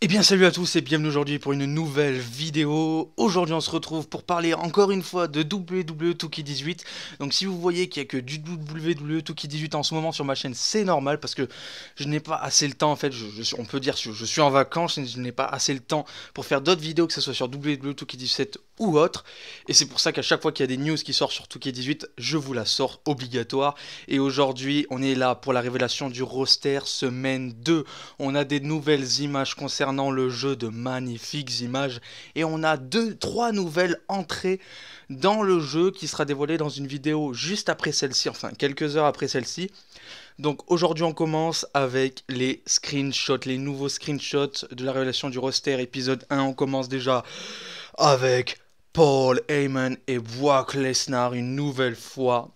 Eh bien salut à tous et bienvenue aujourd'hui pour une nouvelle vidéo. Aujourd'hui on se retrouve pour parler encore une fois de WWE 2K18. Donc si vous voyez qu'il n'y a que du WWE 2K18 en ce moment sur ma chaîne, c'est normal parce que je n'ai pas assez le temps en fait, on peut dire que je, suis en vacances, je n'ai pas assez le temps pour faire d'autres vidéos que ce soit sur WWE 2K17 ou autre. Et c'est pour ça qu'à chaque fois qu'il y a des news qui sortent sur 2K18, je vous la sors obligatoire. Et aujourd'hui on est là pour la révélation du roster semaine 2. On a des nouvelles images concernant le jeu, de magnifiques images. Et on a deux, trois nouvelles entrées dans le jeu qui sera dévoilée dans une vidéo juste après celle-ci, enfin quelques heures après celle-ci. Donc aujourd'hui on commence avec les screenshots, les nouveaux screenshots de la révélation du roster épisode 1. On commence déjà avec Paul Heyman et Brock Lesnar une nouvelle fois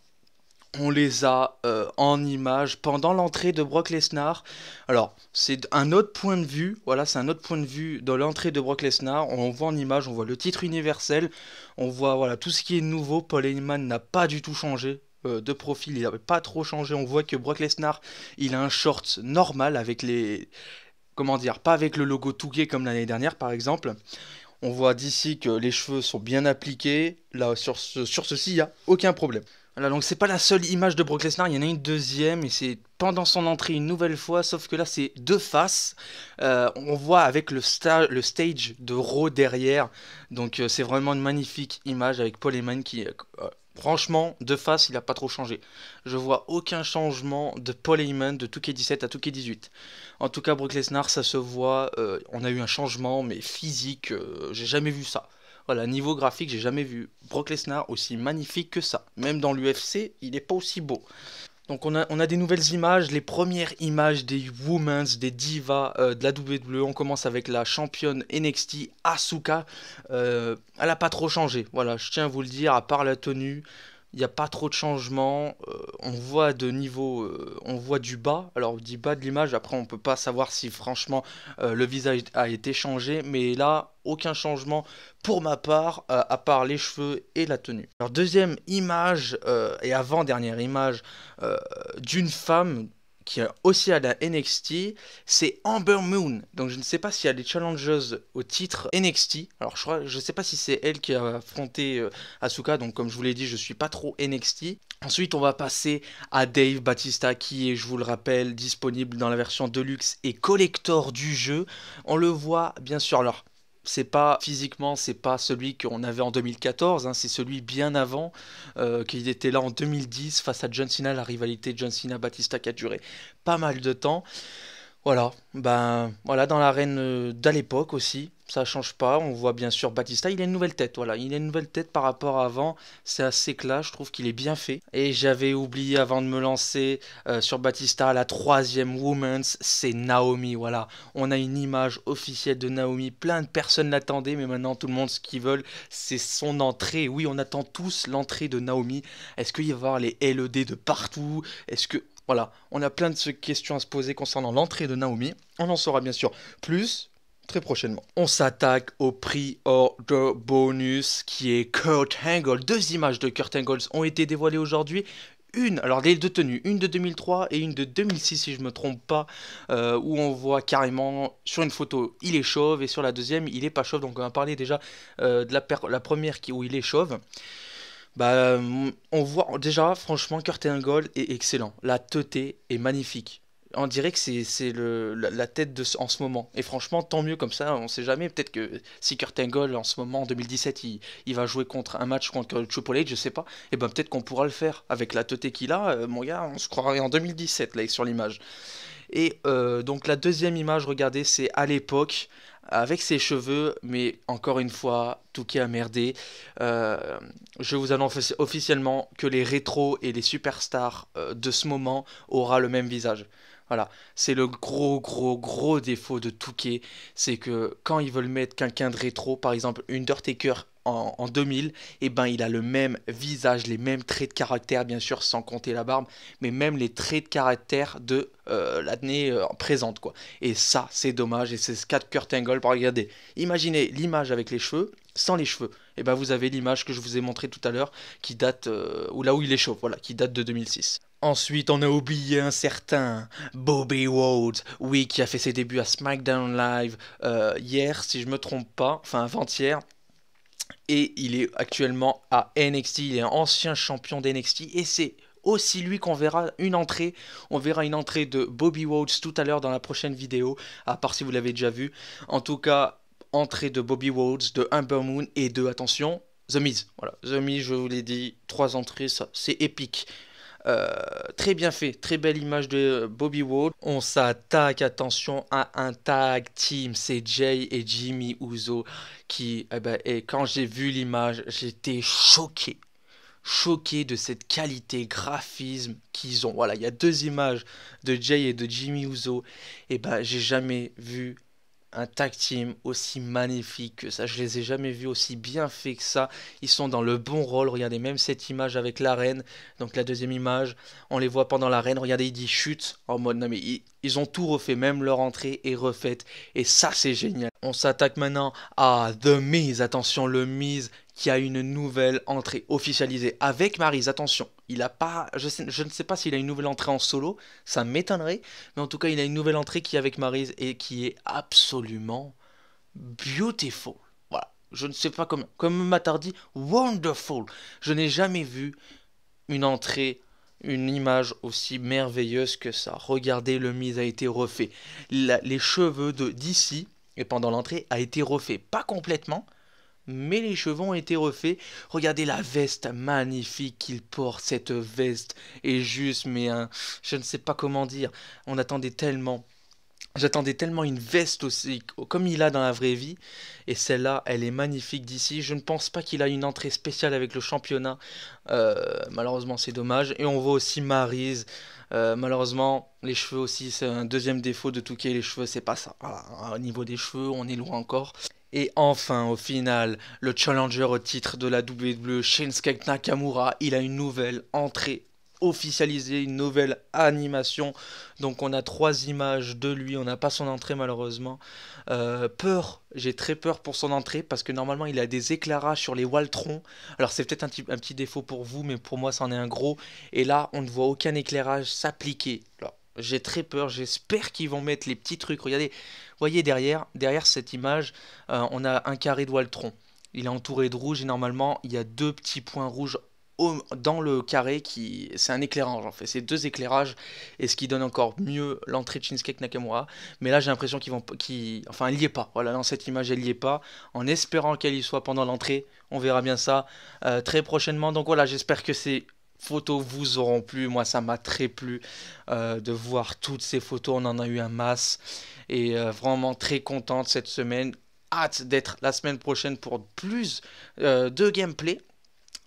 on les a euh, en image pendant l'entrée de Brock Lesnar. Alors, c'est un autre point de vue, voilà, c'est un autre point de vue dans l'entrée de Brock Lesnar. On voit en image, on voit le titre universel, on voit voilà tout ce qui est nouveau. Paul Heyman n'a pas du tout changé euh, de profil, il n'avait pas trop changé. On voit que Brock Lesnar, il a un short normal avec les comment dire, pas avec le logo Tougay comme l'année dernière par exemple. On voit d'ici que les cheveux sont bien appliqués. Là, sur, sur ceci, il n'y a aucun problème. Voilà, donc c'est pas la seule image de Brock Lesnar, il y en a une deuxième, et c'est pendant son entrée une nouvelle fois, sauf que là c'est de face, euh, on voit avec le, stage de Raw derrière, donc euh, c'est vraiment une magnifique image avec Paul Heyman qui, euh, franchement, de face, il a pas trop changé. Je vois aucun changement de Paul Heyman de 2 17 à 2 18 En tout cas, Brock Lesnar, ça se voit, on a eu un changement, mais physique, j'ai jamais vu ça niveau graphique, j'ai jamais vu Brock Lesnar aussi magnifique que ça. Même dans l'UFC, il n'est pas aussi beau. Donc on a, des nouvelles images, les premières images des women's, des divas euh, de la WWE. On commence avec la championne NXT, Asuka. Euh, elle n'a pas trop changé, voilà, je tiens à vous le dire, à part la tenue il n'y a pas trop de changements. Euh, on voit de niveau, euh, on voit du bas. Alors du bas de l'image, après on ne peut pas savoir si franchement euh, le visage a été changé, mais là aucun changement pour ma part, à part les cheveux et la tenue. Alors deuxième image et avant dernière image d'une femme qui est aussi à la NXT, c'est Amber Moon. Donc je ne sais pas s'il y a des challengers au titre NXT. Alors je crois, je sais pas si c'est elle qui a affronté euh, Asuka. Donc comme je vous l'ai dit, je ne suis pas trop NXT. Ensuite, on va passer à Dave Batista qui est, je vous le rappelle, disponible dans la version deluxe et collector du jeu. On le voit bien sûr. Alors c'est pas physiquement, c'est pas celui qu'on avait en 2014, hein, c'est celui bien avant euh, qu'il était là en 2010 face à John Cena, la rivalité John Cena-Batista qui a duré pas mal de temps. Voilà, ben voilà dans l'arène euh, d'à l'époque aussi, ça change pas. On voit bien sûr Batista, il a une nouvelle tête, voilà, il a une nouvelle tête par rapport à avant. C'est assez classe, je trouve qu'il est bien fait. Et j'avais oublié avant de me lancer euh, sur Batista, la troisième woman's, c'est Naomi, voilà. On a une image officielle de Naomi, plein de personnes l'attendaient, mais maintenant tout le monde ce qu'ils veulent, c'est son entrée. Oui, on attend tous l'entrée de Naomi. Est-ce qu'il va y avoir les LED de partout Est-ce que voilà, on a plein de questions à se poser concernant l'entrée de Naomi. On en saura bien sûr plus très prochainement. On s'attaque au prix de bonus qui est Kurt Angle. Deux images de Kurt Angle ont été dévoilées aujourd'hui une, alors les deux tenues, une de 2003 et une de 2006 si je me trompe pas, euh, où on voit carrément sur une photo il est chauve et sur la deuxième il n'est pas chauve, donc on va parler déjà euh, de la, la première qui, où il est chauve. Bah, euh, on voit déjà, franchement, Kurt Angle est excellent. La teuté est magnifique. On dirait que c'est la, tête de, en ce moment. Et franchement, tant mieux comme ça. On sait jamais. Peut-être que si Kurt Angle, en ce moment, en 2017, il, va jouer contre un match contre Triple je je sais pas. Et eh ben peut-être qu'on pourra le faire avec la teuté qu'il a. Euh, mon gars, on se croirait en 2017 là sur l'image. Et euh, donc la deuxième image, regardez, c'est à l'époque, avec ses cheveux, mais encore une fois, Touquet a merdé. Euh, je vous annonce officiellement que les rétros et les superstars euh, de ce moment aura le même visage. Voilà, c'est le gros, gros, gros défaut de Touquet, c'est que quand ils veulent mettre quelqu'un de rétro, par exemple Undertaker en, 2000, eh ben, il a le même visage, les mêmes traits de caractère, bien sûr, sans compter la barbe, mais même les traits de caractère de euh, l'année euh, présente. Quoi. Et ça, c'est dommage, et c'est ce qu'a de Kurt Angle. Pour regarder, imaginez l'image avec les cheveux, sans les cheveux. Et eh ben, vous avez l'image que je vous ai montrée tout à l'heure, qui date, euh, là où il est chaud, voilà, qui date de 2006. Ensuite, on a oublié un certain Bobby Rhodes, oui, qui a fait ses débuts à SmackDown Live euh, hier, si je me trompe pas, enfin avant-hier, et il est actuellement à NXT, il est un ancien champion d'NXT et c'est aussi lui qu'on verra une entrée. On verra une entrée de Bobby Woods tout à l'heure dans la prochaine vidéo, à part si vous l'avez déjà vu. En tout cas, entrée de Bobby Woods, de Humber Moon et de, attention, The Miz. Voilà, The Miz, je vous l'ai dit, trois entrées, ça, c'est épique. Euh, très bien fait, très belle image de euh, Bobby Wall, On s'attaque, attention, à un tag team. C'est Jay et Jimmy Uso qui, eh ben, et quand j'ai vu l'image, j'étais choqué. Choqué de cette qualité graphisme qu'ils ont. Voilà, il y a deux images de Jay et de Jimmy Uso. Et eh ben, j'ai jamais vu un tag team aussi magnifique que ça. Je les ai jamais vus aussi bien faits que ça. Ils sont dans le bon rôle. Regardez même cette image avec la reine, Donc la deuxième image, on les voit pendant la reine, Regardez, il dit chute en mode non mais ils, ont tout refait, même leur entrée est refaite. Et ça c'est génial. On s'attaque maintenant à The Miz. Attention, le Miz qui a une nouvelle entrée officialisée avec Maryse. Attention, il a pas, je, ne sais pas s'il a une nouvelle entrée en solo, ça m'étonnerait, mais en tout cas il a une nouvelle entrée qui avec Maryse et qui est absolument beautiful. Voilà, je ne sais pas comment, comme Matardi, wonderful. Je n'ai jamais vu une entrée une image aussi merveilleuse que ça. Regardez, le mise a été refait. les cheveux de d'ici et pendant l'entrée a été refait, pas complètement, mais les cheveux ont été refaits. Regardez la veste magnifique qu'il porte, cette veste est juste, mais je ne sais pas comment dire. On attendait tellement. J'attendais tellement une veste aussi, comme il a dans la vraie vie. Et celle-là, elle est magnifique d'ici. Je ne pense pas qu'il a une entrée spéciale avec le championnat. Euh, malheureusement, c'est dommage. Et on voit aussi Marise. Euh, malheureusement, les cheveux aussi, c'est un deuxième défaut de Touquet. Les cheveux, c'est pas ça. au niveau des cheveux, on est loin encore. Et enfin, au final, le challenger au titre de la WWE, Shinsuke Nakamura, il a une nouvelle entrée officialisée, une nouvelle animation. Donc on a trois images de lui, on n'a pas son entrée malheureusement. Euh, peur, j'ai très peur pour son entrée parce que normalement il a des éclairages sur les Waltrons. Alors c'est peut-être un, un, petit défaut pour vous, mais pour moi c'en est un gros. Et là on ne voit aucun éclairage s'appliquer. Alors j'ai très peur, j'espère qu'ils vont mettre les petits trucs. Regardez, voyez derrière, derrière cette image, euh, on a un carré de Waltron. Il est entouré de rouge et normalement, il y a deux petits points rouges dans le carré qui c'est un éclairage en fait c'est deux éclairages et ce qui donne encore mieux l'entrée de Shinsuke Nakamura mais là j'ai l'impression qu'ils vont qui enfin elle y est pas voilà dans cette image elle n'y est pas en espérant qu'elle y soit pendant l'entrée on verra bien ça euh, très prochainement donc voilà j'espère que c'est photos vous auront plu. Moi, ça m'a très plu euh, de voir toutes ces photos. On en a eu un masse. Et euh, vraiment très contente cette semaine. Hâte d'être la semaine prochaine pour plus euh, de gameplay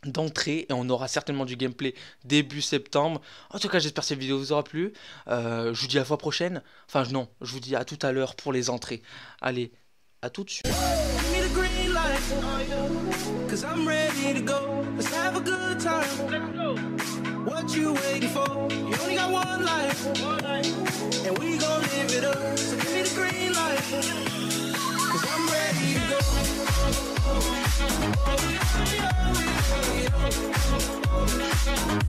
d'entrée et on aura certainement du gameplay début septembre. En tout cas, j'espère que cette vidéo vous aura plu. je vous dis à la fois prochaine. Enfin, non, je vous dis à tout à l'heure pour les entrées. Allez, à tout de suite. Cause I'm ready to go. Let's have a good time. What you waiting for? You only got one life. And we gon' live it up. So give me the green light. Cause I'm ready to go.